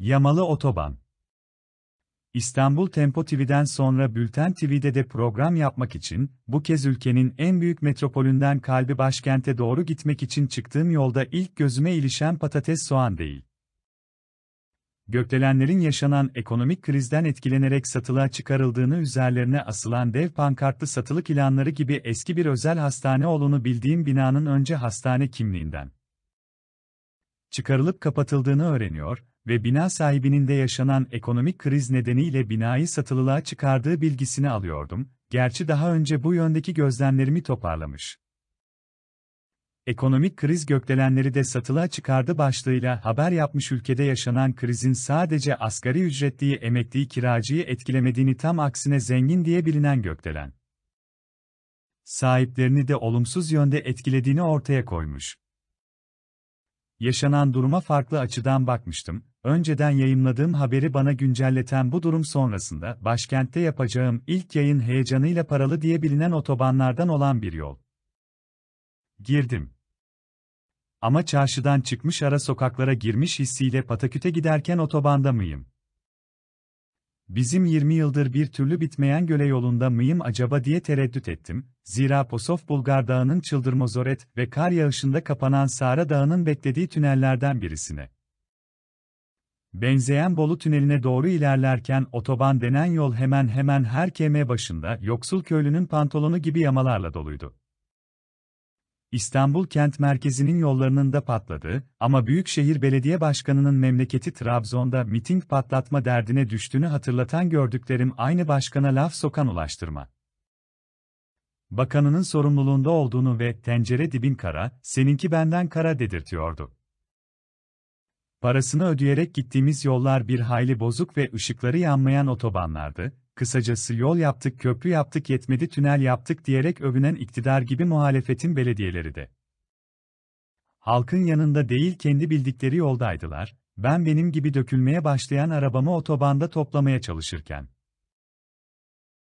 Yamalı Otoban İstanbul Tempo TV'den sonra Bülten TV'de de program yapmak için, bu kez ülkenin en büyük metropolünden kalbi başkente doğru gitmek için çıktığım yolda ilk gözüme ilişen patates soğan değil. Gökdelenlerin yaşanan ekonomik krizden etkilenerek satılığa çıkarıldığını üzerlerine asılan dev pankartlı satılık ilanları gibi eski bir özel hastane olduğunu bildiğim binanın önce hastane kimliğinden çıkarılıp kapatıldığını öğreniyor ve bina sahibinin de yaşanan ekonomik kriz nedeniyle binayı satılığa çıkardığı bilgisini alıyordum, gerçi daha önce bu yöndeki gözlemlerimi toparlamış. Ekonomik kriz gökdelenleri de satılığa çıkardı başlığıyla haber yapmış ülkede yaşanan krizin sadece asgari ücretliyi emekliyi kiracıyı etkilemediğini tam aksine zengin diye bilinen gökdelen sahiplerini de olumsuz yönde etkilediğini ortaya koymuş yaşanan duruma farklı açıdan bakmıştım. Önceden yayınladığım haberi bana güncelleten bu durum sonrasında başkentte yapacağım ilk yayın heyecanıyla paralı diye bilinen otobanlardan olan bir yol. Girdim. Ama çarşıdan çıkmış ara sokaklara girmiş hissiyle pataküte giderken otobanda mıyım? Bizim 20 yıldır bir türlü bitmeyen göle yolunda mıyım acaba diye tereddüt ettim. Zira Posof Bulgar Dağı'nın zoret ve kar yağışında kapanan Sara Dağı'nın beklediği tünellerden birisine. Benzeyen Bolu Tüneli'ne doğru ilerlerken otoban denen yol hemen hemen her keme başında yoksul köylünün pantolonu gibi yamalarla doluydu. İstanbul kent merkezinin yollarının da patladı ama Büyükşehir Belediye Başkanı'nın memleketi Trabzon'da miting patlatma derdine düştüğünü hatırlatan gördüklerim aynı başkana laf sokan ulaştırma. Bakanının sorumluluğunda olduğunu ve tencere dibin kara, seninki benden kara dedirtiyordu. Parasını ödeyerek gittiğimiz yollar bir hayli bozuk ve ışıkları yanmayan otobanlardı. Kısacası yol yaptık, köprü yaptık, yetmedi tünel yaptık diyerek övünen iktidar gibi muhalefetin belediyeleri de. Halkın yanında değil kendi bildikleri yoldaydılar. Ben benim gibi dökülmeye başlayan arabamı otobanda toplamaya çalışırken